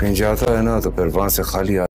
कहीं जाता है ना तो फिर वहाँ से खाली आ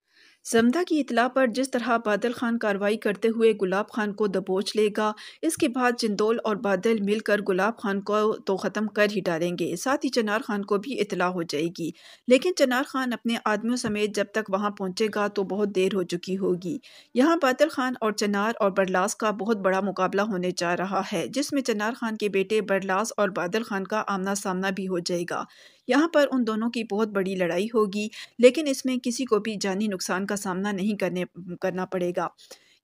समदा की इतला पर जिस तरह बादल खान कार्रवाई करते हुए गुलाब खान को दबोच लेगा इसके बाद जिंदोल और बादल मिलकर गुलाब खान को तो ख़त्म कर ही डालेंगे साथ ही चनार खान को भी इतला हो जाएगी लेकिन चनार खान अपने आदमियों समेत जब तक वहाँ पहुँचेगा तो बहुत देर हो चुकी होगी यहाँ बादल खान और चनार और बरलास का बहुत बड़ा मुकाबला होने जा रहा है जिसमें चनार खान के बेटे बरलास और बादल खान का आमना सामना भी हो जाएगा यहाँ पर उन दोनों की बहुत बड़ी लड़ाई होगी लेकिन इसमें किसी को भी जानी नुकसान का सामना नहीं करने करना पड़ेगा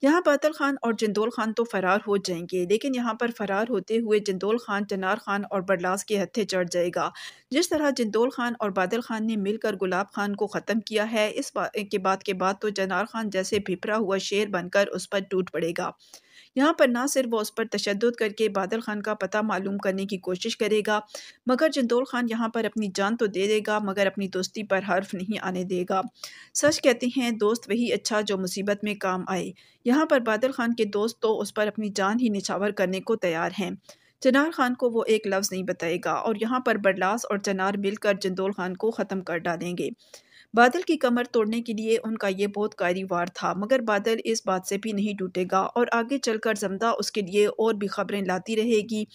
यहाँ बातल खान और जंदोल खान तो फरार हो जाएंगे लेकिन यहाँ पर फरार होते हुए जंदोल खान चनार खान और बडलास के हत्थे चढ़ जाएगा जिस तरह जंदोल खान और बादल खान ने मिलकर गुलाब खान को ख़त्म किया है इस बा, के बाद के बाद तो चनार खान जैसे भिपरा हुआ शेर बनकर उस पर टूट पड़ेगा यहाँ पर ना सिर्फ वो उस पर तशद करके बादल खान का पता मालूम करने की कोशिश करेगा मगर जंदोल खान यहाँ पर अपनी जान तो दे देगा मगर अपनी दोस्ती पर हर्फ नहीं आने देगा सच कहते हैं दोस्त वही अच्छा जो मुसीबत में काम आए यहाँ पर बादल खान के दोस्त तो उस पर अपनी जान ही निछावर करने को तैयार हैं चनार खान को वो एक लफ्ज़ नहीं बताएगा और यहाँ पर बरलास और चनार मिलकर जंदोल खान को ख़त्म कर डालेंगे बादल की कमर तोड़ने के लिए उनका ये बहुत कारीवार था मगर बादल इस बात से भी नहीं टूटेगा और आगे चलकर जमदा उसके लिए और भी खबरें लाती रहेगी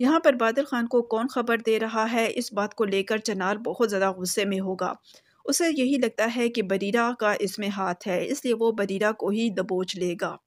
यहाँ पर बादल खान को कौन खबर दे रहा है इस बात को लेकर चनार बहुत ज़्यादा गुस्से में होगा उसे यही लगता है कि बरीरा का इसमें हाथ है इसलिए वो बरीरा को ही दबोच लेगा